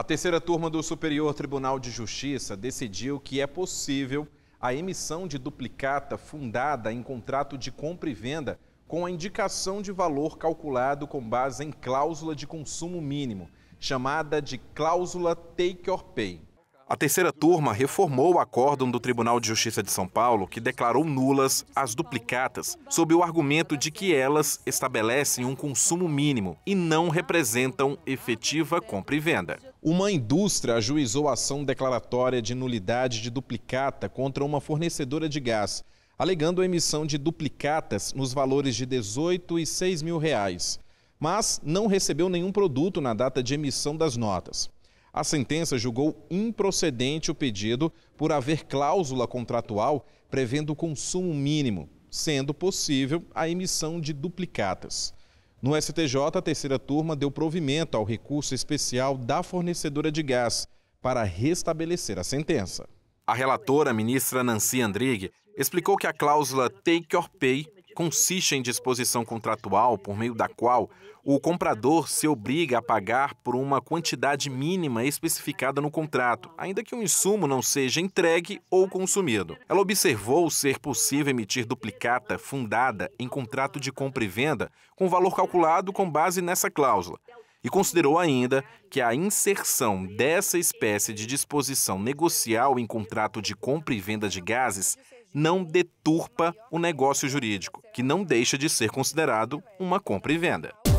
A terceira turma do Superior Tribunal de Justiça decidiu que é possível a emissão de duplicata fundada em contrato de compra e venda com a indicação de valor calculado com base em cláusula de consumo mínimo, chamada de cláusula take or pay. A terceira turma reformou o acórdão do Tribunal de Justiça de São Paulo, que declarou nulas as duplicatas, sob o argumento de que elas estabelecem um consumo mínimo e não representam efetiva compra e venda. Uma indústria ajuizou ação declaratória de nulidade de duplicata contra uma fornecedora de gás, alegando a emissão de duplicatas nos valores de 18 e 6 mil reais, mas não recebeu nenhum produto na data de emissão das notas. A sentença julgou improcedente o pedido por haver cláusula contratual prevendo o consumo mínimo, sendo possível a emissão de duplicatas. No STJ, a terceira turma deu provimento ao recurso especial da fornecedora de gás para restabelecer a sentença. A relatora, a ministra Nancy Andrighi, explicou que a cláusula take or pay consiste em disposição contratual por meio da qual o comprador se obriga a pagar por uma quantidade mínima especificada no contrato, ainda que o um insumo não seja entregue ou consumido. Ela observou ser possível emitir duplicata fundada em contrato de compra e venda com valor calculado com base nessa cláusula e considerou ainda que a inserção dessa espécie de disposição negocial em contrato de compra e venda de gases não deturpa o negócio jurídico, que não deixa de ser considerado uma compra e venda.